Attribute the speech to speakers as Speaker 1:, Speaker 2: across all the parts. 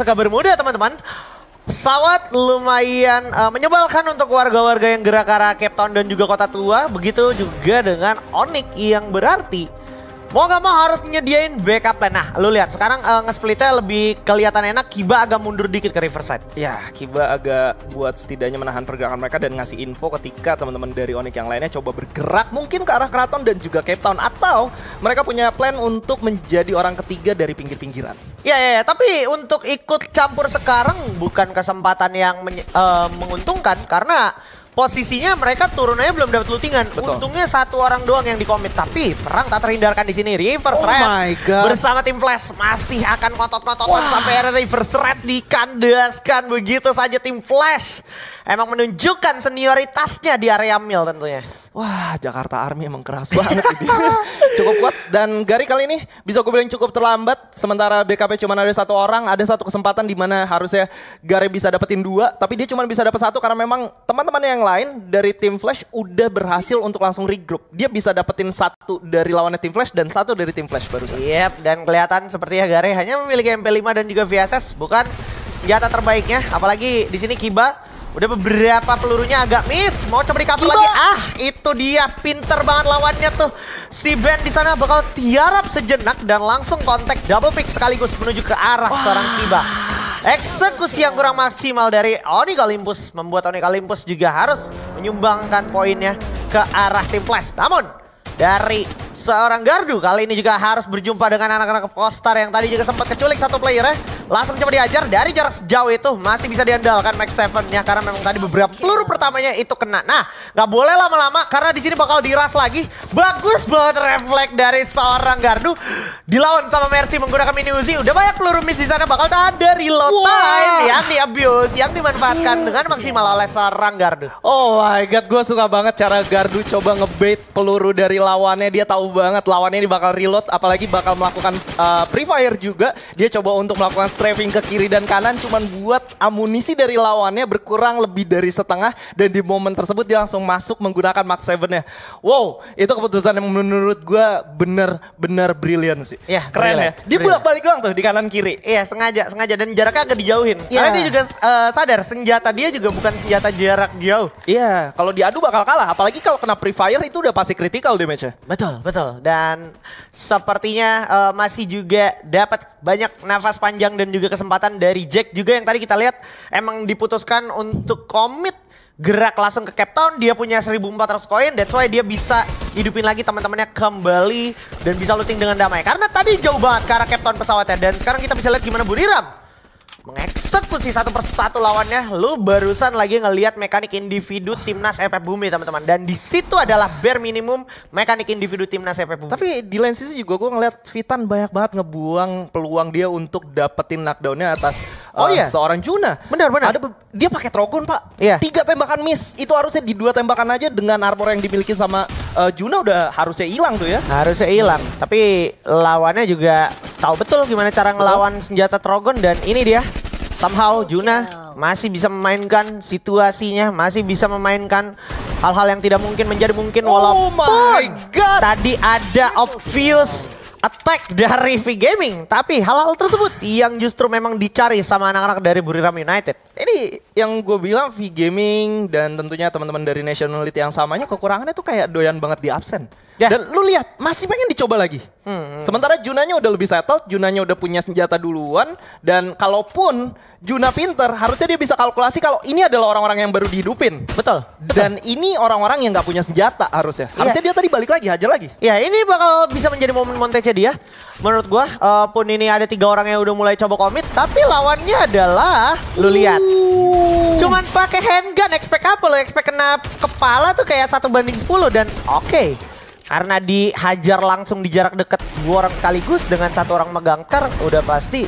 Speaker 1: Sekabar bermuda teman-teman. Pesawat lumayan uh, menyebalkan untuk warga-warga yang gerak ke arah Cape Town dan juga Kota Tua. Begitu juga dengan Onyx yang berarti mau gak mau harus nyediain backup plan. Nah, lu lihat sekarang uh, ngesplitnya lebih kelihatan enak. Kiba agak mundur dikit ke Riverside. Ya, Kiba agak buat setidaknya menahan pergerakan mereka dan ngasih info ketika teman-teman dari Onyx yang lainnya coba bergerak mungkin ke arah Keraton dan juga Cape Town atau mereka punya plan untuk menjadi orang ketiga dari pinggir-pinggiran. Ya, ya, ya, tapi untuk ikut campur sekarang bukan kesempatan yang uh, menguntungkan karena posisinya mereka turunnya belum dapat lootingan. Betul. Untungnya satu orang doang yang dikomit, tapi perang tak terhindarkan di sini. Reverse oh Red my God. bersama tim Flash masih akan ngotot-ngototan sampai Reverse Red dikandaskan begitu saja tim Flash emang menunjukkan senioritasnya di area mil tentunya. Wah, Jakarta Army emang keras banget ini. cukup kuat dan Gary kali ini bisa gue bilang cukup terlambat sementara BKP cuma ada satu orang, ada satu kesempatan di mana harusnya Gary bisa dapetin dua, tapi dia cuma bisa dapat satu karena memang teman-teman yang lain dari tim Flash udah berhasil untuk langsung regroup. Dia bisa dapetin satu dari lawannya tim Flash dan satu dari tim Flash barusan. Yep, dan kelihatan sepertinya Gary hanya memiliki MP5 dan juga VSS bukan senjata terbaiknya apalagi di sini Kiba Udah beberapa pelurunya agak miss. Mau coba dikapel lagi. Iya. Ah, itu dia. Pinter banget lawannya tuh. Si Ben di sana bakal tiarap sejenak dan langsung kontak double pick sekaligus menuju ke arah Wah. seorang Tiba. Eksekusi yang kurang maksimal dari Oni Kalimpus. membuat Oni Kalimpus juga harus menyumbangkan poinnya ke arah tim Flash. Namun dari seorang Gardu kali ini juga harus berjumpa dengan anak-anak Kostar yang tadi juga sempat keculik satu player ya. Langsung coba diajar dari jarak sejauh itu masih bisa diandalkan Max 7-nya karena memang tadi beberapa peluru pertamanya itu kena. Nah, nggak boleh lama-lama karena di sini bakal diras lagi. Bagus banget refleks dari seorang Gardu dilawan sama Mercy menggunakan mini Uzi. Udah banyak peluru miss di sana bakal ada reload wow. time yang abuse yang dimanfaatkan yes. Iya. dengan maksimal oleh seorang Gardu. Oh my god, gue suka banget cara Gardu coba ngebait peluru dari lawannya. Dia tahu banget lawannya ini bakal reload apalagi bakal melakukan uh, eh, pre fire juga. Dia coba untuk melakukan strafing ke kiri dan kanan cuman buat amunisi dari lawannya berkurang lebih dari setengah dan di momen tersebut dia langsung masuk menggunakan max 7-nya. Wow, itu keputusan yang menurut gue bener-bener brilliant sih. Iya, keren ya. brilliant. ya. Dia bolak-balik doang tuh di kanan kiri. Iya, sengaja, sengaja dan jaraknya agak dijauhin. Yeah. Karena dia juga uh, sadar senjata dia juga bukan senjata jarak jauh. Iya, kalau diadu bakal kalah apalagi kalau kena pre fire itu udah pasti critical damage-nya. Betul, betul. Dan sepertinya uh, masih juga dapat banyak nafas panjang dan juga kesempatan dari Jack juga yang tadi kita lihat emang diputuskan untuk komit gerak langsung ke Cape Town. Dia punya 1400 koin, that's why dia bisa hidupin lagi teman-temannya kembali dan bisa looting dengan damai. Karena tadi jauh banget ke arah Cape Town pesawatnya dan sekarang kita bisa lihat gimana Buriram mengeksekusi satu persatu lawannya. Lu barusan lagi ngelihat mekanik individu timnas FF Bumi teman-teman. Dan di situ adalah bare minimum mekanik individu timnas FF Bumi. Tapi di lain sisi juga gue ngeliat Vitan banyak banget ngebuang peluang dia untuk dapetin knockdownnya atas oh, eh, iya? seorang Juna. Benar benar. Ada dia pakai trogon pak. Iya. Tiga tembakan miss. Itu harusnya di dua tembakan aja dengan armor yang dimiliki sama uh, Juna udah harusnya hilang tuh ya. Harusnya hilang. Hmm. Tapi lawannya juga tahu betul gimana cara ngelawan senjata trogon dan ini dia somehow Juna masih bisa memainkan situasinya, masih bisa memainkan hal-hal yang tidak mungkin menjadi mungkin oh walaupun God. tadi ada obvious attack dari V Gaming, tapi hal-hal tersebut yang justru memang dicari sama anak-anak dari Buriram United. Ini yang gue bilang V Gaming dan tentunya teman-teman dari National Nationality yang samanya kekurangannya tuh kayak doyan banget di absen. Ya. Dan lu lihat masih pengen dicoba lagi. Hmm, hmm. Sementara Junanya udah lebih settle, Junanya udah punya senjata duluan dan kalaupun Juna pinter, harusnya dia bisa kalkulasi kalau ini adalah orang-orang yang baru dihidupin. Betul. Dan betul. ini orang-orang yang nggak punya senjata harusnya. Iya. Harusnya yeah. dia tadi balik lagi, hajar lagi. Ya yeah, ini bakal bisa menjadi momen montage dia. Ya. Menurut gua, uh, pun ini ada tiga orang yang udah mulai coba komit, tapi lawannya adalah lu lihat. Uh. Cuman pakai handgun, expect apa lo? Expect kena kepala tuh kayak satu banding 10 dan oke. Okay. Karena dihajar langsung di jarak deket dua orang sekaligus dengan satu orang megang ter, udah pasti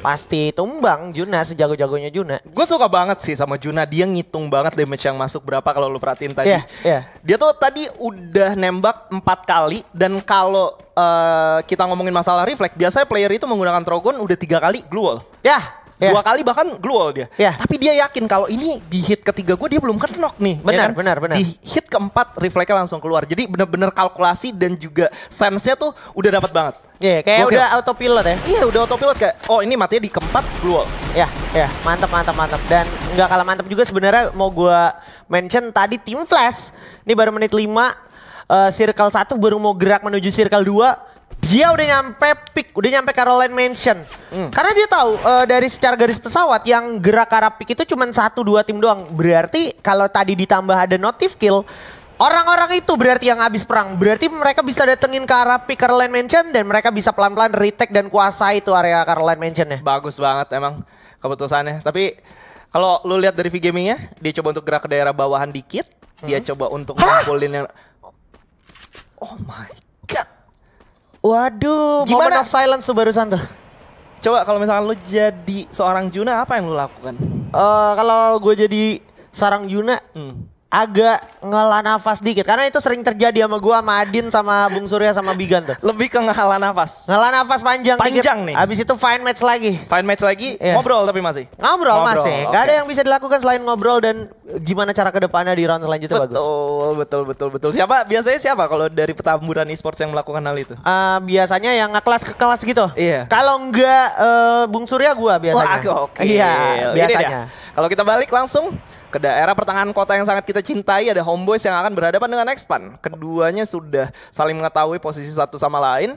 Speaker 1: Pasti tumbang Juna sejago-jagonya Juna. Gue suka banget sih sama Juna. Dia ngitung banget damage yang masuk berapa kalau lu perhatiin tadi. Yeah, yeah. Dia tuh tadi udah nembak empat kali dan kalau uh, kita ngomongin masalah refleks, biasanya player itu menggunakan Trogon udah tiga kali glue wall. Ya, yeah. Yeah. Dua iya. kali bahkan glual dia. Yeah. Tapi dia yakin kalau ini di hit ketiga gue dia belum kenok nih. Ya benar, ya kan? benar, benar. Di hit keempat refleksnya langsung keluar. Jadi benar-benar kalkulasi dan juga sense-nya tuh udah dapat banget. Iya, yeah, kayak gua udah autopilot ya. Iya, udah autopilot kayak oh ini matinya di keempat glual. Ya, yeah, ya, yeah. mantap mantap mantap. Dan nggak kalah mantap juga sebenarnya mau gue mention tadi tim Flash. Ini baru menit lima, uh, circle 1 baru mau gerak menuju circle dua dia udah nyampe pick, udah nyampe Caroline Mansion. Hmm. Karena dia tahu uh, dari secara garis pesawat yang gerak ke arah pick itu cuma satu dua tim doang. Berarti kalau tadi ditambah ada notif kill, orang-orang itu berarti yang habis perang. Berarti mereka bisa datengin ke arah pick Caroline Mansion dan mereka bisa pelan-pelan retake dan kuasai itu area Caroline Mansion ya. Bagus banget emang keputusannya. Tapi kalau lu lihat dari V Gamingnya, dia coba untuk gerak ke daerah bawahan dikit, hmm. dia coba untuk ngumpulin yang Oh my Waduh, gimana moment of silence tuh barusan tuh? Coba kalau misalkan lu jadi seorang Juna apa yang lu lakukan? uh, kalau gue jadi seorang Juna, hmm agak ngela nafas dikit karena itu sering terjadi sama gua sama Adin sama Bung Surya sama Bigan tuh. Lebih ke ngela nafas. ngela nafas panjang Panjang dikit. nih. Habis itu fine match lagi. Fine match lagi yeah. ngobrol tapi masih. Ngobrol, ngobrol masih. Okay. Gak ada yang bisa dilakukan selain ngobrol dan gimana cara kedepannya di round selanjutnya betul, bagus. Betul, betul, betul, betul. Siapa biasanya siapa kalau dari petamburan esports yang melakukan hal itu? Uh, biasanya yang ngekelas ke kelas gitu. Iya. Yeah. Kalau enggak uh, eh, Bung Surya gua biasanya. oke. Okay. Iya, biasanya. Kalau kita balik langsung ke daerah pertengahan kota yang sangat kita cintai ada Homeboys yang akan berhadapan dengan expand Keduanya sudah saling mengetahui posisi satu sama lain,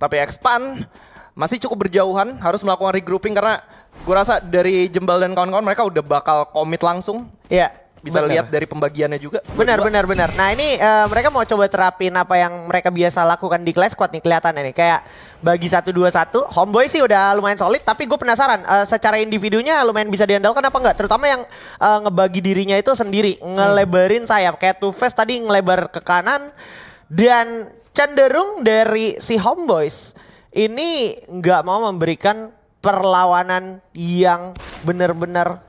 Speaker 1: tapi expand masih cukup berjauhan, harus melakukan regrouping karena gue rasa dari Jembal dan kawan-kawan mereka udah bakal komit langsung. ya bisa lihat dari pembagiannya juga. Benar, benar, benar. Nah ini uh, mereka mau coba terapin apa yang mereka biasa lakukan di Clash Squad nih kelihatannya nih. Kayak bagi satu dua satu, Homeboy sih udah lumayan solid. Tapi gue penasaran, uh, secara individunya lumayan bisa diandalkan apa enggak? Terutama yang uh, ngebagi dirinya itu sendiri, hmm. ngelebarin sayap. Kayak Two Face tadi ngelebar ke kanan dan cenderung dari si Homeboys ini nggak mau memberikan perlawanan yang benar-benar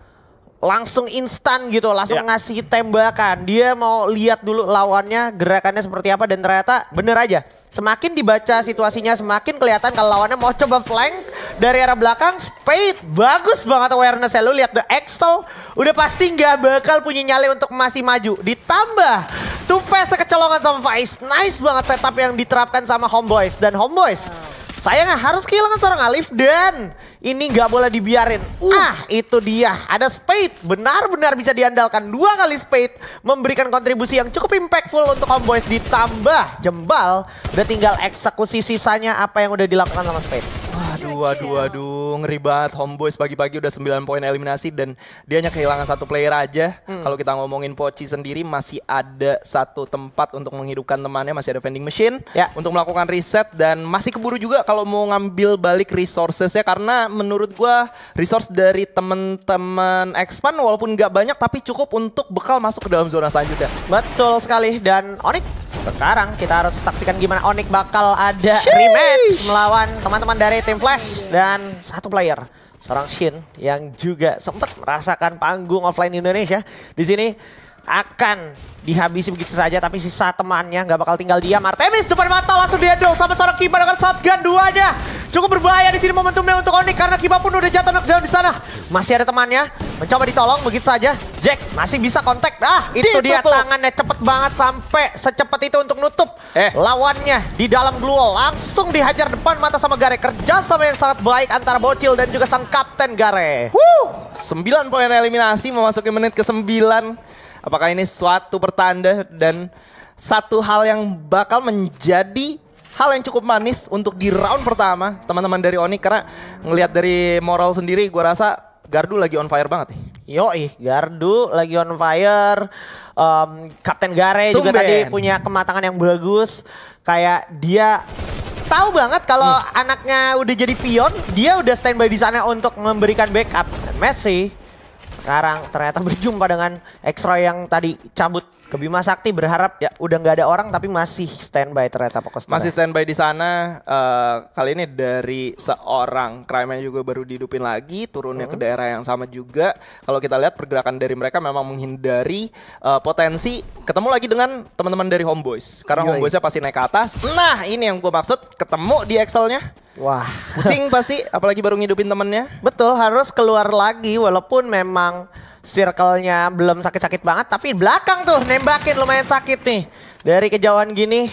Speaker 1: langsung instan gitu, langsung yeah. ngasih tembakan. Dia mau lihat dulu lawannya gerakannya seperti apa dan ternyata bener aja. Semakin dibaca situasinya semakin kelihatan kalau lawannya mau coba flank dari arah belakang. Speed bagus banget awareness selalu Lu lihat The Axel. udah pasti nggak bakal punya nyali untuk masih maju. Ditambah tuh Face kecolongan sama Vice. Nice banget setup yang diterapkan sama Homeboys dan Homeboys. Saya nggak harus kehilangan seorang Alif dan ini nggak boleh dibiarin. Uh. Ah, itu dia. Ada Spade. Benar-benar bisa diandalkan. Dua kali Spade memberikan kontribusi yang cukup impactful untuk Homeboys. Ditambah jembal. Udah tinggal eksekusi sisanya apa yang udah dilakukan sama Spade. Wah. Aduh, aduh, aduh, ngeri banget. Homeboys pagi-pagi udah 9 poin eliminasi dan dia hanya kehilangan satu player aja. Hmm. Kalau kita ngomongin Pochi sendiri masih ada satu tempat untuk menghidupkan temannya, masih ada vending machine ya. untuk melakukan riset dan masih keburu juga kalau mau ngambil balik resources ya. karena menurut gua resource dari teman-teman expand walaupun nggak banyak tapi cukup untuk bekal masuk ke dalam zona selanjutnya. Betul sekali dan Onik sekarang kita harus saksikan gimana Onik bakal ada Sheesh. rematch melawan teman-teman dari tim Flash flash dan satu player seorang Shin yang juga sempat merasakan panggung offline Indonesia di sini akan dihabisi begitu saja tapi sisa temannya nggak bakal tinggal diam Artemis depan mata langsung dia dong sama seorang keeper dengan shotgun duanya Cukup berbahaya di sini momentumnya untuk Onik karena Kiba pun udah jatuh knockdown di sana. Masih ada temannya. Mencoba ditolong begitu saja. Jack masih bisa kontak. Ah, itu Ditutup. dia tangannya cepet banget sampai secepat itu untuk nutup eh. lawannya di dalam glue Langsung dihajar depan mata sama Gare. Kerja sama yang sangat baik antara Bocil dan juga sang kapten Gare. Wuh, 9 poin eliminasi memasuki menit ke sembilan Apakah ini suatu pertanda dan satu hal yang bakal menjadi hal yang cukup manis untuk di round pertama teman-teman dari Oni karena ngelihat dari moral sendiri gue rasa Gardu lagi on fire banget nih. yo ih Gardu lagi on fire. Um, Kapten Gare Tung juga tadi punya kematangan yang bagus. Kayak dia tahu banget kalau hmm. anaknya udah jadi pion, dia udah standby di sana untuk memberikan backup. Dan Messi sekarang ternyata berjumpa dengan Xroy yang tadi cabut ke Bima Sakti berharap ya udah nggak ada orang tapi masih standby ternyata fokus. Masih standby di sana. Uh, kali ini dari seorang crime juga baru dihidupin lagi, turunnya hmm. ke daerah yang sama juga. Kalau kita lihat pergerakan dari mereka memang menghindari uh, potensi ketemu lagi dengan teman-teman dari Homeboys. Karena Homeboysnya pasti naik ke atas. Nah ini yang gue maksud ketemu di Excelnya Wah. Pusing pasti, apalagi baru ngidupin temennya. Betul, harus keluar lagi walaupun memang circle-nya belum sakit-sakit banget. Tapi belakang tuh nembakin lumayan sakit nih. Dari kejauhan gini,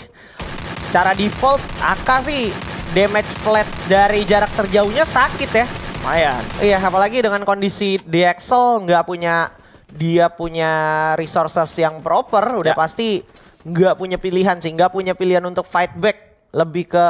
Speaker 1: Cara default AK sih damage flat dari jarak terjauhnya sakit ya. Lumayan. Iya, apalagi dengan kondisi DXL nggak punya dia punya resources yang proper, udah ya. pasti nggak punya pilihan sih, nggak punya pilihan untuk fight back. Lebih ke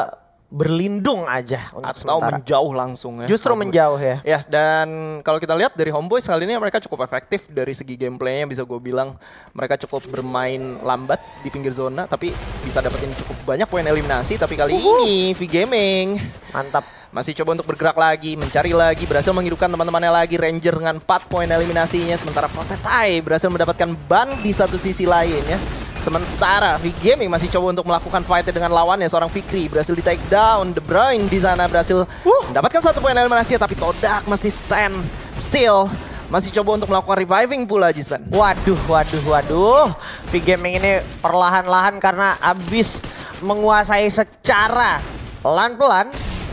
Speaker 1: berlindung aja untuk atau sementara. menjauh langsung ya. Justru Homeboy. menjauh ya. Ya dan kalau kita lihat dari homeboy kali ini mereka cukup efektif dari segi gameplaynya bisa gue bilang mereka cukup bermain lambat di pinggir zona tapi bisa dapetin cukup banyak poin eliminasi tapi kali Uhuh. ini V Gaming mantap masih coba untuk bergerak lagi, mencari lagi, berhasil menghidupkan teman-temannya lagi. Ranger dengan 4 poin eliminasinya, sementara Protetai berhasil mendapatkan ban di satu sisi lain ya. Sementara V Gaming masih coba untuk melakukan fight dengan lawannya seorang Fikri berhasil di take down the brain di sana berhasil uh. mendapatkan satu poin eliminasi tapi Todak masih stand still masih coba untuk melakukan reviving pula Jisman. Waduh, waduh, waduh. V Gaming ini perlahan-lahan karena habis menguasai secara pelan-pelan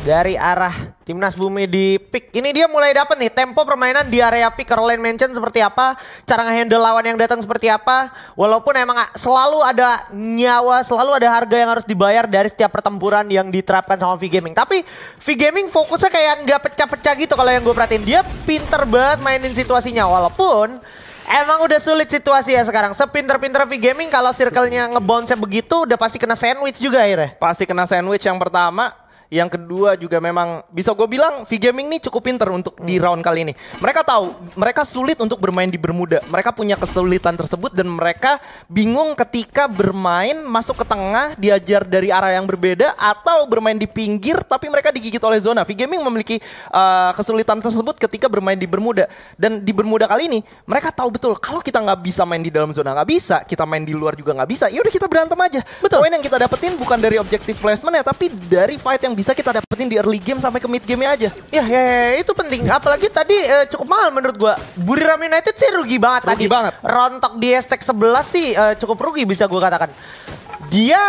Speaker 1: dari arah timnas bumi di pick. Ini dia mulai dapat nih tempo permainan di area pick Caroline Mansion seperti apa, cara ngehandle lawan yang datang seperti apa. Walaupun emang selalu ada nyawa, selalu ada harga yang harus dibayar dari setiap pertempuran yang diterapkan sama V Gaming. Tapi V Gaming fokusnya kayak nggak pecah-pecah gitu kalau yang gue perhatiin. Dia pinter banget mainin situasinya walaupun Emang udah sulit situasi ya sekarang. Sepinter-pinter V Gaming kalau circle-nya ngebounce begitu udah pasti kena sandwich juga akhirnya. Pasti kena sandwich yang pertama yang kedua juga memang bisa gue bilang V Gaming ini cukup pinter untuk di hmm. round kali ini. Mereka tahu mereka sulit untuk bermain di Bermuda. Mereka punya kesulitan tersebut dan mereka bingung ketika bermain masuk ke tengah diajar dari arah yang berbeda atau bermain di pinggir tapi mereka digigit oleh zona. V Gaming memiliki uh, kesulitan tersebut ketika bermain di Bermuda dan di Bermuda kali ini mereka tahu betul kalau kita nggak bisa main di dalam zona nggak bisa, kita main di luar juga nggak bisa. Ya udah kita berantem aja. Betul. Poin yang kita dapetin bukan dari objektif placement ya tapi dari fight yang bisa kita dapetin di early game sampai ke mid game aja. Ya, ya, ya, ya itu penting. Apalagi tadi uh, cukup mahal menurut gua. Buriram United sih rugi banget rugi tadi. banget. Rontok di stack 11 sih uh, cukup rugi bisa gua katakan. Dia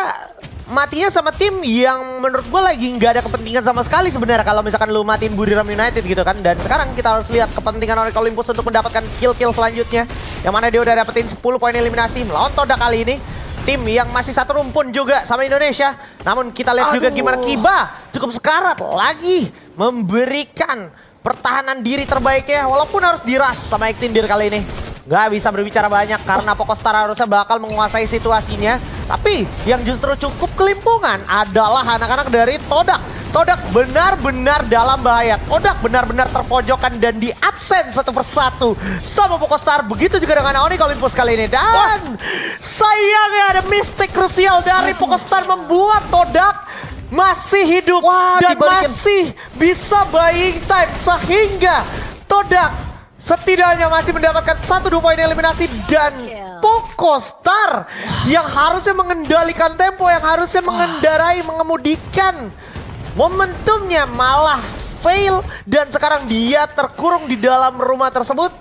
Speaker 1: matinya sama tim yang menurut gua lagi nggak ada kepentingan sama sekali sebenarnya kalau misalkan lu matiin Buriram United gitu kan dan sekarang kita harus lihat kepentingan Oracle Olympus untuk mendapatkan kill-kill selanjutnya yang mana dia udah dapetin 10 poin eliminasi melawan Toda kali ini tim yang masih satu rumpun juga sama Indonesia. Namun kita lihat Aduh. juga gimana Kiba cukup sekarat lagi memberikan pertahanan diri terbaiknya walaupun harus diras sama Ektindir kali ini. Gak bisa berbicara banyak karena Pokostar harusnya bakal menguasai situasinya. Tapi yang justru cukup kelimpungan adalah anak-anak dari Todak Todak benar-benar dalam bahaya. Todak benar-benar terpojokan dan di absen satu persatu. Sama Poko Star, begitu juga dengan Aoni Kalimpus kali ini. Dan sayangnya ada mistik krusial dari Poko Star membuat Todak masih hidup Wah, dan dibalikin. masih bisa buying time sehingga Todak setidaknya masih mendapatkan satu dua poin eliminasi dan Poco Star yang harusnya mengendalikan tempo yang harusnya mengendarai mengemudikan Momentumnya malah fail dan sekarang dia terkurung di dalam rumah tersebut.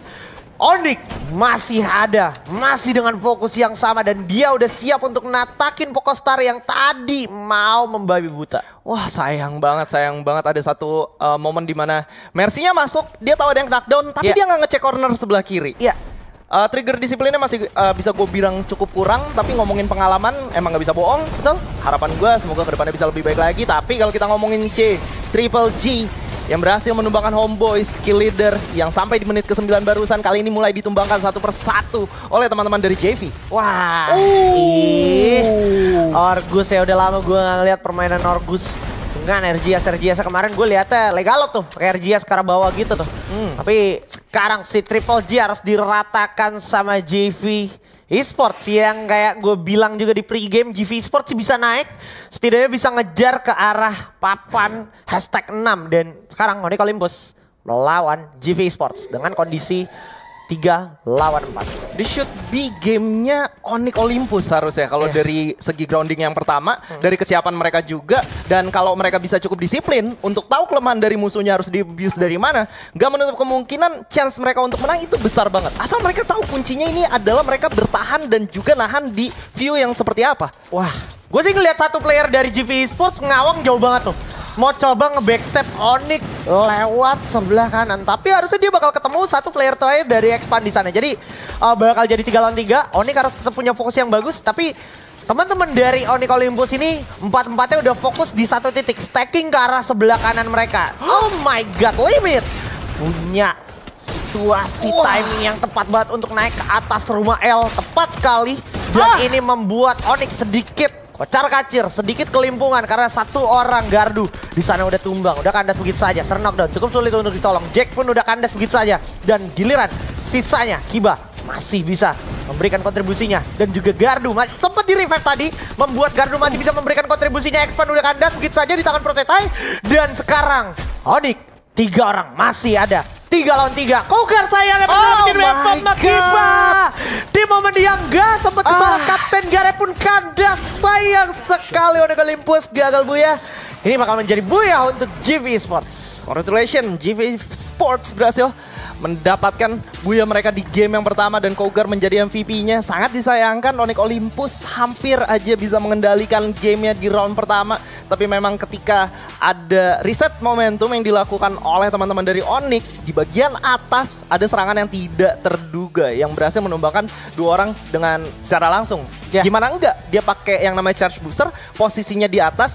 Speaker 1: Onik masih ada, masih dengan fokus yang sama dan dia udah siap untuk natakin Pokostar yang tadi mau membabi buta. Wah sayang banget, sayang banget ada satu uh, momen dimana Mercy-nya masuk, dia tahu ada yang knockdown, tapi yeah. dia nggak ngecek corner sebelah kiri. Iya. Yeah Uh, trigger disiplinnya masih uh, bisa gue bilang cukup kurang, tapi ngomongin pengalaman emang nggak bisa bohong, betul? Harapan gue semoga kedepannya bisa lebih baik lagi, tapi kalau kita ngomongin C, Triple G, yang berhasil menumbangkan Homeboy, skill leader yang sampai di menit ke-9 barusan kali ini mulai ditumbangkan satu persatu oleh teman-teman dari JV. Wah, Ooh. ih, Orgus ya udah lama gue ngeliat permainan Orgus dengan RGS RGS kemarin gue lihatnya legal tuh kayak RGS sekarang bawah gitu tuh. Hmm. Tapi sekarang si Triple G harus diratakan sama JV esports yang kayak gue bilang juga di pre game GV esports sih bisa naik setidaknya bisa ngejar ke arah papan hashtag 6 dan sekarang Oni bos melawan GV esports dengan kondisi 3 lawan 4. This should be gamenya Onyx Olympus harusnya kalau yeah. dari segi grounding yang pertama, hmm. dari kesiapan mereka juga dan kalau mereka bisa cukup disiplin untuk tahu kelemahan dari musuhnya harus dibius dari mana, Gak menutup kemungkinan chance mereka untuk menang itu besar banget. Asal mereka tahu kuncinya ini adalah mereka bertahan dan juga nahan di view yang seperti apa. Wah, gue sih ngeliat satu player dari GV Esports ngawang jauh banget tuh mau coba nge-backstep Onyx lewat sebelah kanan. Tapi harusnya dia bakal ketemu satu player terakhir dari expand di sana. Jadi uh, bakal jadi tiga lawan tiga. Onyx harus tetap punya fokus yang bagus. Tapi teman-teman dari Onyx Olympus ini empat-empatnya udah fokus di satu titik. Stacking ke arah sebelah kanan mereka. Oh my god, limit. Punya situasi wow. timing yang tepat banget untuk naik ke atas rumah L. Tepat sekali. Dan ah. ini membuat Onyx sedikit Kocar kacir, sedikit kelimpungan karena satu orang gardu di sana udah tumbang, udah kandas begitu saja. Ternak dan cukup sulit untuk ditolong. Jack pun udah kandas begitu saja. Dan giliran sisanya Kiba masih bisa memberikan kontribusinya dan juga Gardu masih sempat di revive tadi membuat Gardu masih bisa memberikan kontribusinya Expand udah kandas begitu saja di tangan Protetai dan sekarang Onik tiga orang masih ada tiga lawan tiga. Kogar sayangnya oh my God. Di momen yang gak sempat kesalahan ah. Kapten Gare pun kandas. Sayang sekali Onega Limpus gagal ya. Ini bakal menjadi buaya untuk GV Sports. Congratulations GV Sports berhasil mendapatkan buya mereka di game yang pertama dan Kogar menjadi MVP-nya. Sangat disayangkan Onyx Olympus hampir aja bisa mengendalikan gamenya di round pertama. Tapi memang ketika ada reset momentum yang dilakukan oleh teman-teman dari Onyx, di bagian atas ada serangan yang tidak terduga yang berhasil menumbangkan dua orang dengan secara langsung. Yeah. Gimana enggak? Dia pakai yang namanya charge booster, posisinya di atas,